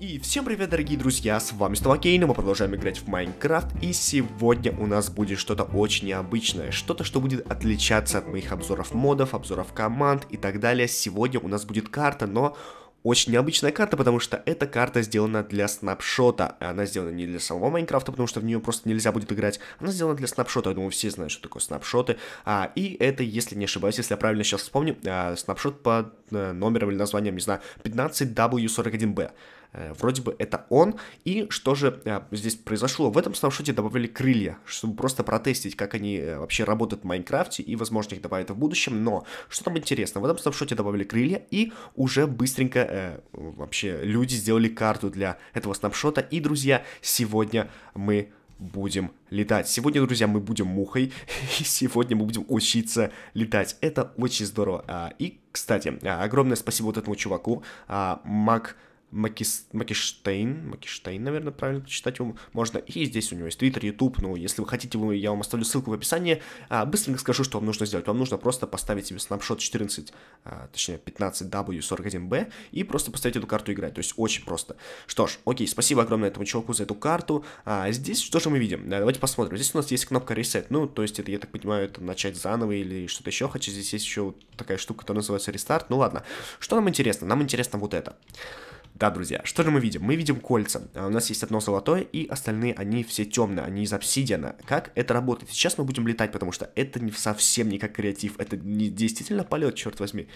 И всем привет, дорогие друзья, с вами снова и мы продолжаем играть в Майнкрафт, и сегодня у нас будет что-то очень необычное, что-то, что будет отличаться от моих обзоров модов, обзоров команд и так далее. Сегодня у нас будет карта, но очень необычная карта, потому что эта карта сделана для снапшота. Она сделана не для самого Майнкрафта, потому что в нее просто нельзя будет играть. Она сделана для снапшота. Я думаю, все знают, что такое снапшоты. А, и это, если не ошибаюсь, если я правильно сейчас вспомню, а, снапшот под а, номером или названием, не знаю, 15W41B. Э, вроде бы это он. И что же э, здесь произошло? В этом снапшоте добавили крылья, чтобы просто протестить, как они э, вообще работают в Майнкрафте и, возможно, их добавят в будущем. Но что там интересно? В этом снапшоте добавили крылья и уже быстренько э, вообще люди сделали карту для этого снапшота. И, друзья, сегодня мы будем летать. Сегодня, друзья, мы будем мухой, и сегодня мы будем учиться летать. Это очень здорово. А, и, кстати, а, огромное спасибо вот этому чуваку, а, Мак Макис, Макиштейн, Макиштейн, наверное, правильно читать его можно. И здесь у него есть Твиттер, Ютуб, ну, если вы хотите, я вам оставлю ссылку в описании. А, быстренько скажу, что вам нужно сделать. Вам нужно просто поставить себе снапшот 14, а, точнее 15W41B и просто поставить эту карту играть. То есть очень просто. Что ж, окей, спасибо огромное этому чуваку за эту карту. А, здесь что же мы видим? А, давайте посмотрим. Здесь у нас есть кнопка Reset, ну, то есть это, я так понимаю, это начать заново или что-то еще. Хочу здесь есть еще такая штука, которая называется Restart. Ну ладно, что нам интересно? Нам интересно вот это. Да, друзья, что же мы видим? Мы видим кольца. А у нас есть одно золотое, и остальные, они все темные, они из обсидиана. Как это работает? Сейчас мы будем летать, потому что это не совсем не как креатив, это не действительно полет, черт возьми.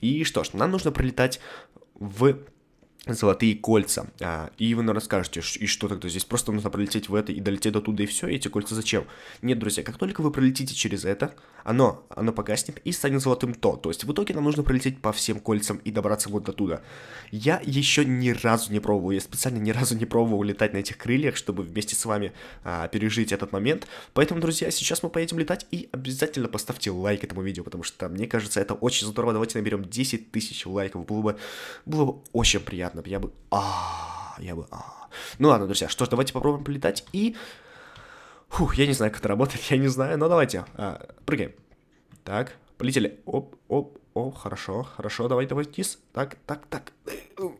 И что ж, нам нужно пролетать в золотые кольца. А, и вы нам расскажете, и что тогда здесь? Просто нужно пролететь в это и долететь до туда, и все, и эти кольца зачем? Нет, друзья, как только вы пролетите через это, оно, оно погаснет и станет золотым то. То есть в итоге нам нужно пролететь по всем кольцам и добраться вот до туда. Я еще ни разу не пробовал, я специально ни разу не пробовал летать на этих крыльях, чтобы вместе с вами а, пережить этот момент. Поэтому, друзья, сейчас мы поедем летать и обязательно поставьте лайк этому видео, потому что, мне кажется, это очень здорово. Давайте наберем 10 тысяч лайков, было бы, было бы очень приятно понятно, я бы... А, я бы... А. Ну ладно, друзья, что ж, давайте попробуем полетать и... Фух, я не знаю, как это работает, я не знаю, но давайте. А, прыгаем. Так, полетели. Оп, оп, о, хорошо, хорошо, давай, давай, тис. Так, так, так.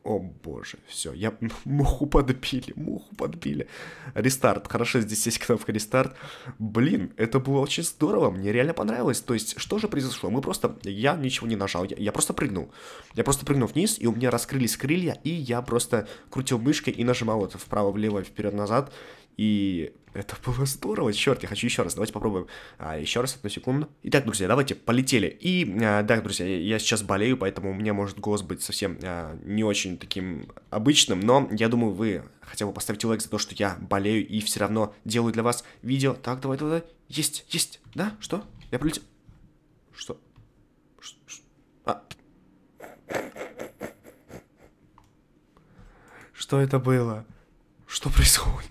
О боже, все, я муху подбили, муху подбили. Рестарт, хорошо, здесь есть кнопка рестарт. Блин, это было очень здорово, мне реально понравилось. То есть, что же произошло? Мы просто, я ничего не нажал, я, я просто прыгнул. Я просто прыгнул вниз, и у меня раскрылись крылья, и я просто крутил мышкой и нажимал вот вправо, влево, вперед, назад. И это было здорово, черт, я хочу еще раз, давайте попробуем а, еще раз, одну секунду. Итак, друзья, давайте, полетели. И, а, да, друзья, я сейчас болею, поэтому у меня может голос быть совсем а, не очень таким обычным, но я думаю, вы хотя бы поставите лайк за то, что я болею и все равно делаю для вас видео. Так, давай, давай, давай. есть, есть, да, что? Я полетел. Что? Ш а. Что это было? Что происходит?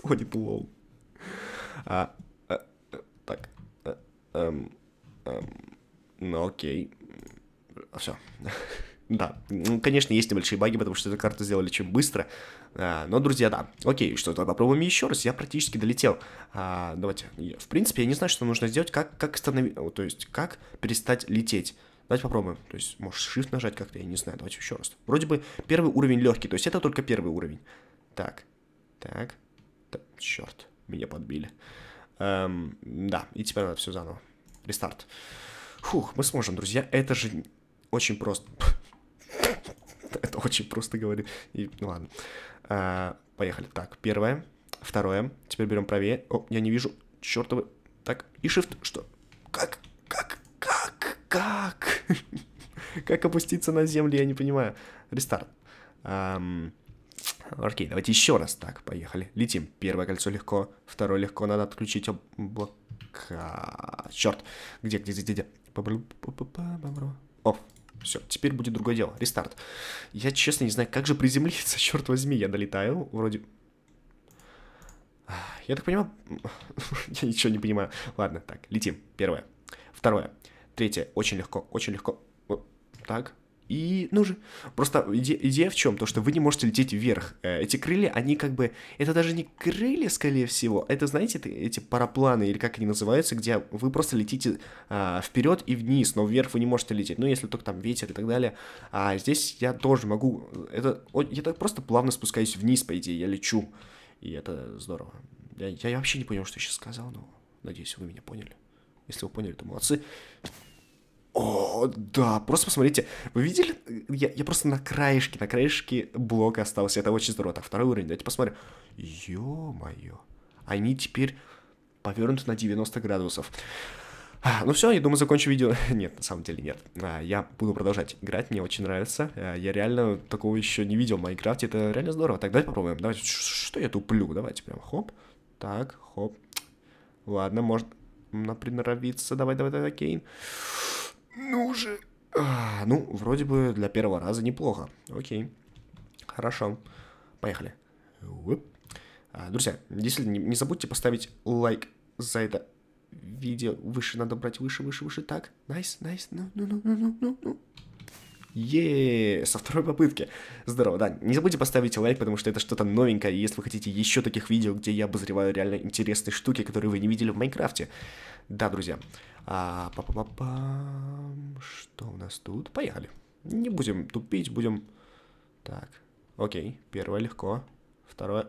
происходит, лол. А, а, так. А, эм, эм, ну окей. Все. Да, ну, конечно, есть небольшие баги, потому что эту карту сделали чем быстро. А, но, друзья, да. Окей, что то попробуем еще раз. Я практически долетел. А, давайте. В принципе, я не знаю, что нужно сделать, как, как остановить, то есть, как перестать лететь. Давайте попробуем. То есть, может, Shift нажать как-то, я не знаю. Давайте еще раз. Вроде бы первый уровень легкий, то есть это только первый уровень. Так, так, черт, меня подбили. Эм, да, и теперь надо все заново. Рестарт. Фух, мы сможем, друзья. Это же очень просто. Это очень просто говорю. И, ну ладно. Э, поехали. Так, первое. Второе. Теперь берем правее. О, я не вижу. Чертовы. Так, и shift. Что? Как? Как? Как? Как? как опуститься на землю, я не понимаю. Рестарт. Эм, Окей, давайте еще раз так, поехали. Летим. Первое кольцо легко, второе легко, надо отключить облака. Черт, где, где, где, где, О, все, теперь будет другое дело, рестарт. Я, честно, не знаю, как же приземлиться, черт возьми, я долетаю, вроде... Я так понимаю... я ничего не понимаю. Ладно, так, летим. Первое. Второе. Третье. Очень легко, очень легко. так. И, ну же, просто иде, идея в чем? То, что вы не можете лететь вверх. Э, эти крылья, они как бы, это даже не крылья, скорее всего, это, знаете, это, эти парапланы, или как они называются, где вы просто летите а, вперед и вниз, но вверх вы не можете лететь, ну, если только там ветер и так далее. А здесь я тоже могу, это, я так просто плавно спускаюсь вниз, по идее, я лечу, и это здорово. Я, я вообще не понял, что я сейчас сказал, но надеюсь, вы меня поняли. Если вы поняли, то молодцы. О, да, просто посмотрите. Вы видели? Я, я просто на краешке, на краешке блока остался. Это очень здорово. Так, второй уровень, давайте посмотрим. Ё-моё. Они теперь повернуты на 90 градусов. А, ну все, я думаю, закончу видео. Нет, на самом деле нет. А, я буду продолжать играть, мне очень нравится. А, я реально такого еще не видел в Майнкрафте, это реально здорово. Так, давайте попробуем. Давайте, что я туплю? Давайте прям хоп. Так, хоп. Ладно, может наприноровиться. Давай, давай, давай, Кейн. Okay. Ну же. А, ну, вроде бы для первого раза неплохо. Окей. Хорошо. Поехали. А, друзья, действительно, не, не забудьте поставить лайк за это видео. Выше надо брать, выше, выше, выше. Так, найс, найс, ну, ну, ну, ну, ну, ну. ну. Еее, со второй попытки. Здорово, да. Не забудьте поставить лайк, потому что это что-то новенькое. И если вы хотите еще таких видео, где я обозреваю реально интересные штуки, которые вы не видели в Майнкрафте. Да, друзья. А, па -па -пам. Что у нас тут? Поехали. Не будем тупить, будем... Так, окей. Первое легко. Второе...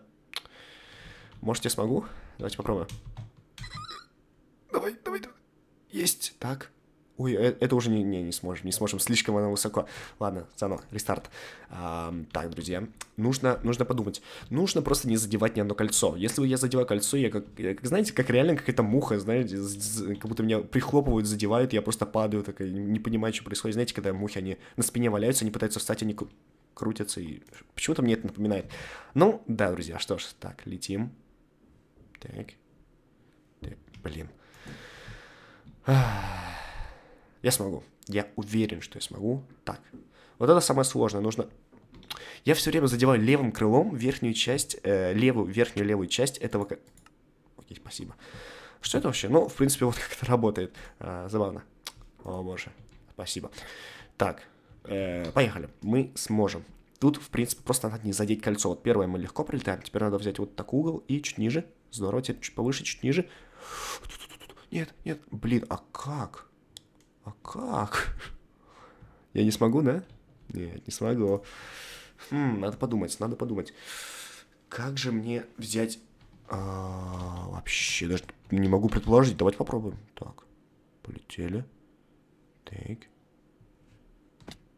Может, я смогу? Давайте попробуем. Давай, давай, давай. Есть. Так, Ой, э, это уже не, не, не сможем, не сможем, слишком оно высоко. Ладно, заново, рестарт. А, так, друзья, нужно, нужно подумать. Нужно просто не задевать ни одно кольцо. Если я задеваю кольцо, я как, как знаете, как реально какая-то муха, знаете, как будто меня прихлопывают, задевают, я просто падаю, так не понимаю, что происходит. Знаете, когда мухи, они на спине валяются, они пытаются встать, они крутятся, и почему-то мне это напоминает. Ну, да, друзья, что ж, так, летим. Так. так блин. Ах. Я смогу. Я уверен, что я смогу. Так. Вот это самое сложное. Нужно... Я все время задеваю левым крылом верхнюю часть, э, левую, верхнюю левую часть этого... Окей, спасибо. Что это вообще? Ну, в принципе, вот как это работает. Э, забавно. О, боже. Спасибо. Так, э, поехали. Мы сможем. Тут, в принципе, просто надо не задеть кольцо. Вот первое мы легко прилетаем. Теперь надо взять вот такой угол и чуть ниже. Здорово, теперь чуть повыше, чуть ниже. Нет, нет. Блин, а как? А как? Я не смогу, да? Нет, не смогу. Хм, надо подумать, надо подумать. Как же мне взять... А, вообще, даже не могу предположить. Давайте попробуем. Так, полетели. Так.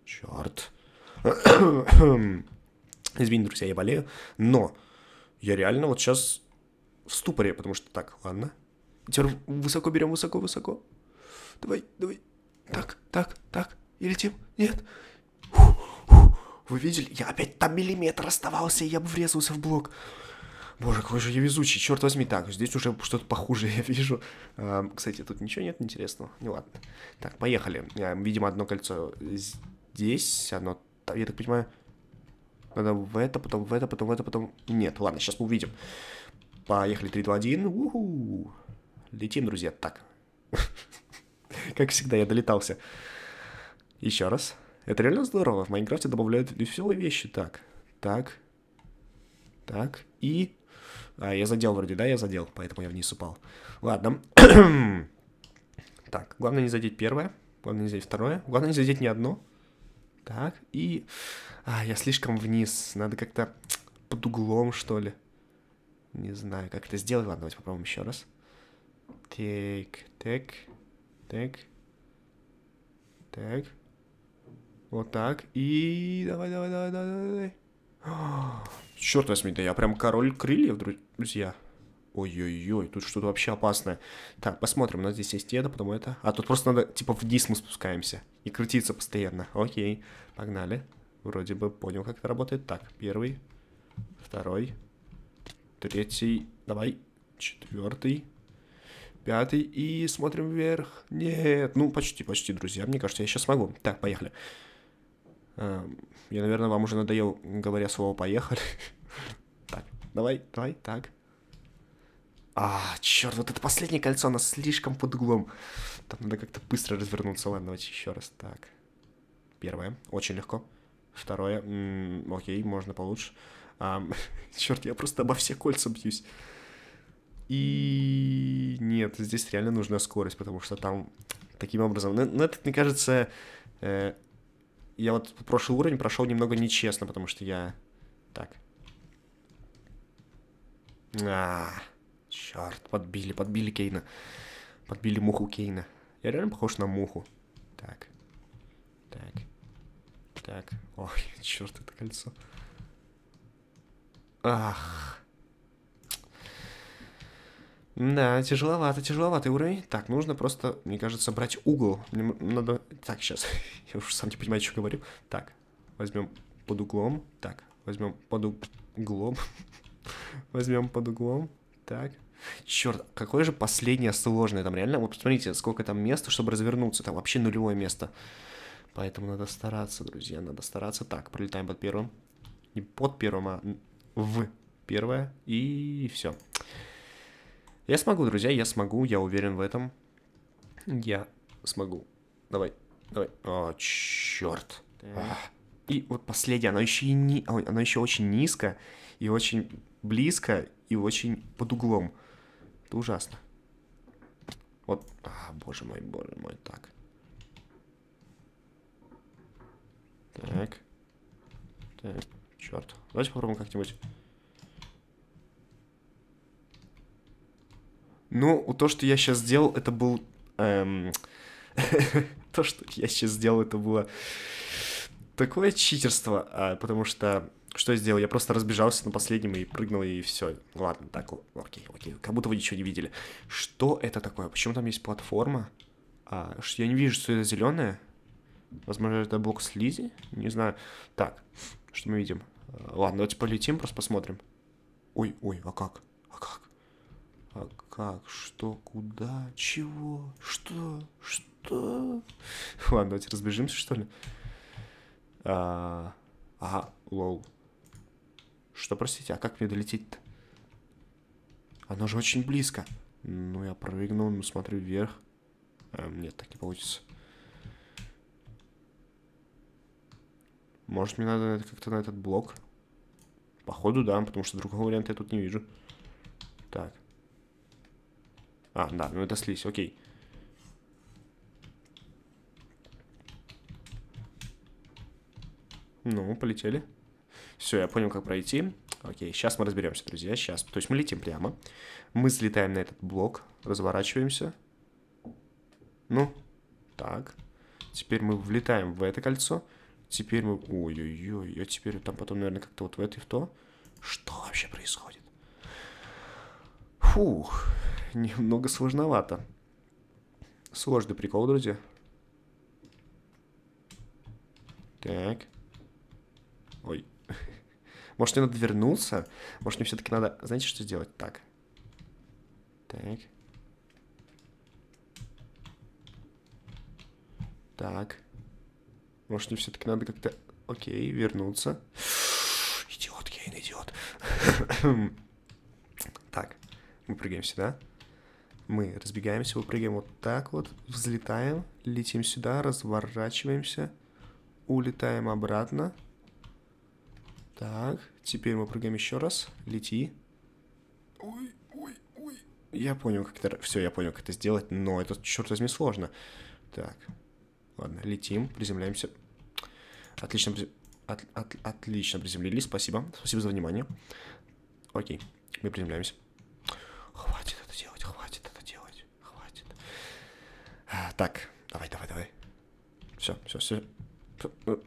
Черт. Извини, друзья, я болею. Но я реально вот сейчас в ступоре, потому что так, ладно. Теперь высоко берем, высоко, высоко. Давай, давай, так, так, так. И летим. Нет. Вы видели? Я опять там миллиметр оставался, и я бы врезался в блок. Боже, какой же я везучий, черт возьми. Так, здесь уже что-то похуже я вижу. Эм, кстати, тут ничего нет интересного. Не ну ладно. Так, поехали. видимо, одно кольцо здесь, одно... Я так понимаю... надо в это, потом в это, потом в это, потом... Нет, ладно, сейчас мы увидим. Поехали, 3, 2, 1. У Летим, друзья. Так. Как всегда, я долетался. Еще раз. Это реально здорово. В Майнкрафте добавляют веселые вещи. Так, так, так и... А, я задел вроде, да? Я задел, поэтому я вниз упал. Ладно. так, главное не задеть первое. Главное не задеть второе. Главное не задеть ни одно. Так, и... А, я слишком вниз. Надо как-то под углом, что ли. Не знаю, как это сделать. Ладно, давайте попробуем еще раз. Так, так. Так. Так. Вот так. И давай, давай, давай, давай, давай. А, черт возьми, да я прям король крыльев, друзья. Ой-ой-ой, тут что-то вообще опасное. Так, посмотрим, у нас здесь есть это, потому это. А тут просто надо, типа, вниз мы спускаемся. И крутиться постоянно. Окей, погнали. Вроде бы понял, как это работает. Так, первый, второй, третий, давай, четвертый, пятый и смотрим вверх. Нет, ну почти, почти, друзья. Мне кажется, я сейчас смогу Так, поехали. Эм, я, наверное, вам уже надоел, говоря слово «поехали». Так, давай, давай, так. А, черт, вот это последнее кольцо, оно слишком под углом. Там надо как-то быстро развернуться. Ладно, давайте еще раз. Так. Первое. Очень легко. Второе. окей, можно получше. черт, я просто обо все кольца бьюсь. И нет, здесь реально нужна скорость, потому что там таким образом... Но, ну, но ну, это, мне кажется, э, я вот прошлый уровень прошел немного нечестно, потому что я... Так. А, черт, подбили, подбили Кейна. Подбили муху Кейна. Я реально похож на муху. Так. Так. Так. Ой, черт, это кольцо. Ах. Да, тяжеловато, тяжеловатый уровень. Так, нужно просто, мне кажется, брать угол. надо... Так, сейчас. Я уж сам не понимаю, что говорю. Так, возьмем под углом. Так, возьмем под углом. возьмем под углом. Так. Черт, какое же последнее сложное там, реально? Вот посмотрите, сколько там места, чтобы развернуться. Там вообще нулевое место. Поэтому надо стараться, друзья, надо стараться. Так, пролетаем под первым. Не под первым, а в первое. И все. Я смогу, друзья, я смогу, я уверен в этом. Я смогу. Давай, давай. О, а, черт. А, и вот последнее, оно еще, и не... оно еще очень низко, и очень близко, и очень под углом. Это ужасно. Вот, а, боже мой, боже мой, так. Так. Так, черт. Давайте попробуем как-нибудь Ну, то, что я сейчас сделал, это был... Эм... то, что я сейчас сделал, это было такое читерство, а, потому что что я сделал? Я просто разбежался на последнем и прыгнул, и все. Ладно, так, окей, окей. Как будто вы ничего не видели. Что это такое? Почему там есть платформа? А, что я не вижу, что это зеленое. Возможно, это блок слизи? Не знаю. Так, что мы видим? Э, ладно, давайте полетим, просто посмотрим. Ой, ой, а как? как, что, куда, чего, что, что. Ладно, давайте разбежимся, что ли. А, а лол. Что, простите, а как мне долететь-то? Оно же очень близко. Ну, я прыгнул, ну, смотрю вверх. А, нет, так не получится. Может, мне надо как-то на этот блок? Походу, да, потому что другого варианта я тут не вижу. Так. А, да, ну это слизь, окей. Ну, полетели. Все, я понял, как пройти. Окей, сейчас мы разберемся, друзья. Сейчас. То есть мы летим прямо. Мы взлетаем на этот блок, разворачиваемся. Ну, так. Теперь мы влетаем в это кольцо. Теперь мы... Ой-ой-ой, я теперь там потом, наверное, как-то вот в это и в то. Что вообще происходит? Фух, немного сложновато. Сложный прикол, друзья. Так. Ой. Может, мне надо вернуться? Может, мне все-таки надо... Знаете, что сделать? Так. Так. Так. Может, мне все-таки надо как-то... Окей, вернуться. Идиот, Кейн, идиот. так. Мы прыгаем сюда мы разбегаемся, выпрыгиваем вот так вот, взлетаем, летим сюда, разворачиваемся, улетаем обратно. Так, теперь мы прыгаем еще раз, лети. Ой, ой, ой. Я понял, как это... Все, я понял, как это сделать, но это, черт возьми, сложно. Так, ладно, летим, приземляемся. Отлично, от, от, отлично приземлились, спасибо. Спасибо за внимание. Окей, мы приземляемся. Хватит. так, давай, давай, давай. Все, все, все.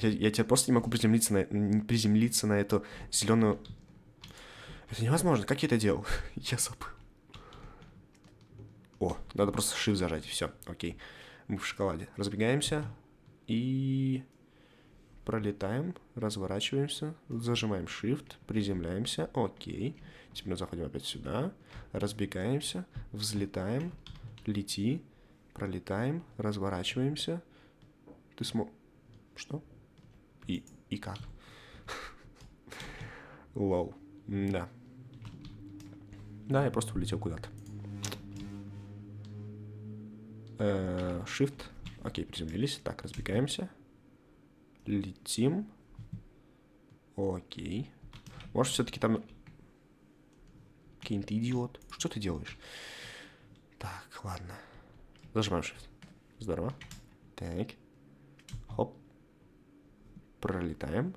Я, я тебя просто не могу приземлиться на, приземлиться на эту зеленую... Это невозможно, как я это делал? я забыл. О, надо просто shift зажать, все, окей. Мы в шоколаде. Разбегаемся и пролетаем, разворачиваемся, зажимаем shift, приземляемся, окей. Теперь мы заходим опять сюда, разбегаемся, взлетаем, лети, пролетаем, разворачиваемся. Ты смог... Что? И, и как? Лол. Да. Да, я просто улетел куда-то. Э, shift. Окей, приземлились. Так, разбегаемся. Летим. Окей. Может, все-таки там... Кин, ты идиот. Что ты делаешь? Так, ладно. Зажимаем shift. Здорово. Так. Хоп. Пролетаем.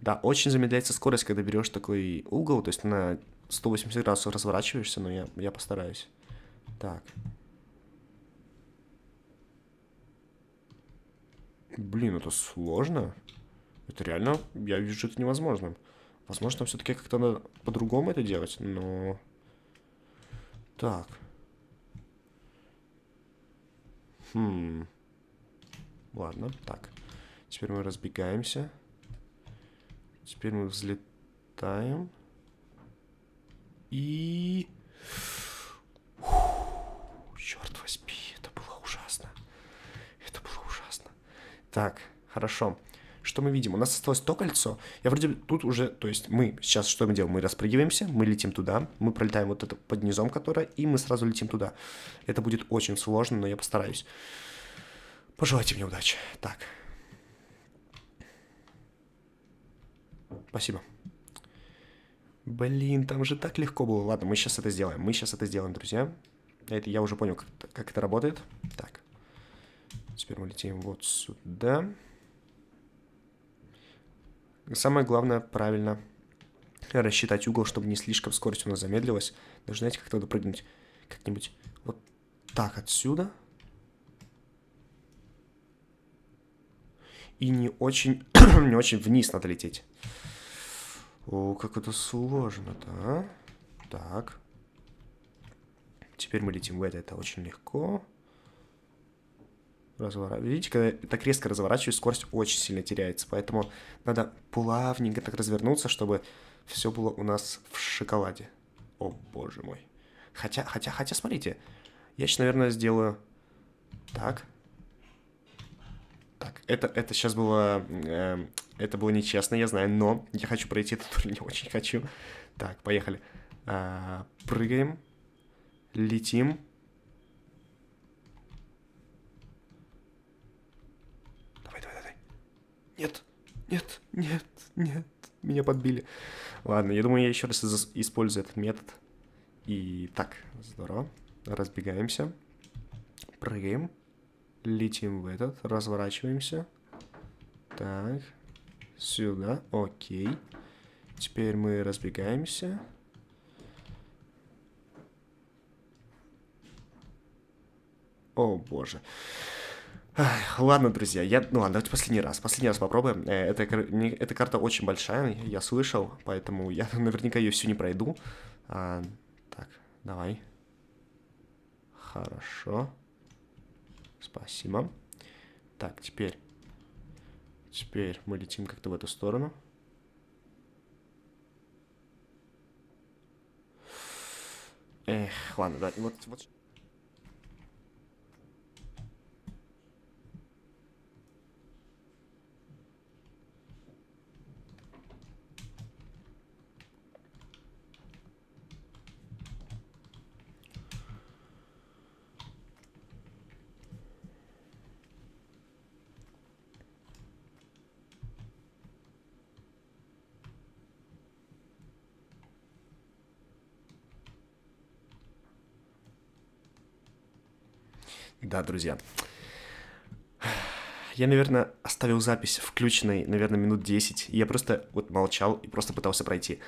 Да, очень замедляется скорость, когда берешь такой угол, то есть на 180 градусов разворачиваешься, но я, я постараюсь. Так. Блин, это сложно. Это реально, я вижу это невозможным. Возможно, все-таки как-то надо по-другому это делать, но... Так. Хм. Ладно, так. Теперь мы разбегаемся. Теперь мы взлетаем. И... черт возьми, это было ужасно. Это было ужасно. Так, хорошо. Хорошо что мы видим? У нас осталось то кольцо. Я вроде тут уже, то есть мы сейчас что мы делаем? Мы распрыгиваемся, мы летим туда, мы пролетаем вот это под низом которое, и мы сразу летим туда. Это будет очень сложно, но я постараюсь. Пожелайте мне удачи. Так. Спасибо. Блин, там же так легко было. Ладно, мы сейчас это сделаем. Мы сейчас это сделаем, друзья. Это я уже понял, как, как это работает. Так. Теперь мы летим вот сюда. Сюда. Самое главное правильно рассчитать угол, чтобы не слишком скорость у нас замедлилась. Даже знаете, как-то прыгнуть как-нибудь вот так отсюда. И не очень, не очень вниз надо лететь. О, как это сложно-то, а? Так. Теперь мы летим в это, это очень легко разворачиваю. Видите, когда я так резко разворачиваюсь, скорость очень сильно теряется, поэтому надо плавненько так развернуться, чтобы все было у нас в шоколаде. О, боже мой. Хотя, хотя, хотя, смотрите, я сейчас, наверное, сделаю так. Так, это, это сейчас было... Э, это было нечестно, я знаю, но я хочу пройти этот не очень хочу. Так, поехали. А, прыгаем, летим. Нет, нет, нет, нет. Меня подбили. Ладно, я думаю, я еще раз использую этот метод. И так, здорово. Разбегаемся. Прыгаем. Летим в этот. Разворачиваемся. Так. Сюда. Окей. Теперь мы разбегаемся. О боже. Ладно, друзья, я... Ну ладно, давайте последний раз, последний раз попробуем. Э, эта, эта карта очень большая, я слышал, поэтому я наверняка ее всю не пройду. А, так, давай. Хорошо. Спасибо. Так, теперь... Теперь мы летим как-то в эту сторону. Эх, ладно, да, вот... вот... Да, друзья. Я, наверное, оставил запись включенной, наверное, минут 10. И я просто вот молчал и просто пытался пройти.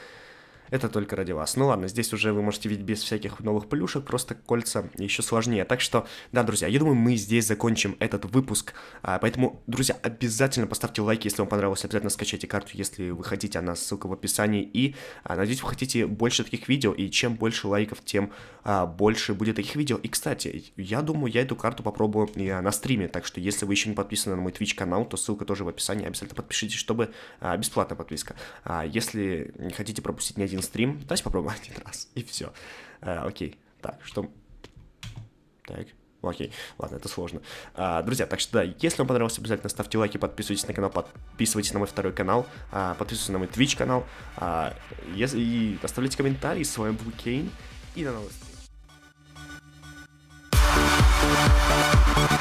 Это только ради вас. Ну ладно, здесь уже вы можете видеть без всяких новых плюшек, просто кольца еще сложнее. Так что, да, друзья, я думаю, мы здесь закончим этот выпуск. А, поэтому, друзья, обязательно поставьте лайки, если вам понравилось, обязательно скачайте карту, если вы хотите, она ссылка в описании. И а, надеюсь, вы хотите больше таких видео, и чем больше лайков, тем а, больше будет таких видео. И, кстати, я думаю, я эту карту попробую я, а, на стриме, так что, если вы еще не подписаны на мой Twitch канал, то ссылка тоже в описании, обязательно подпишитесь, чтобы а, бесплатная подписка. А, если не хотите пропустить ни один один стрим. Давайте попробуем один раз, и все. А, э, окей, так, что... Так, Окей, ладно, это сложно. А, друзья, так что да, если вам понравилось, обязательно ставьте лайки, подписывайтесь на канал, подписывайтесь на мой второй канал, а, подписывайтесь на мой Twitch канал, а, если, и оставляйте комментарии. С вами был Кейн, и до новых встреч.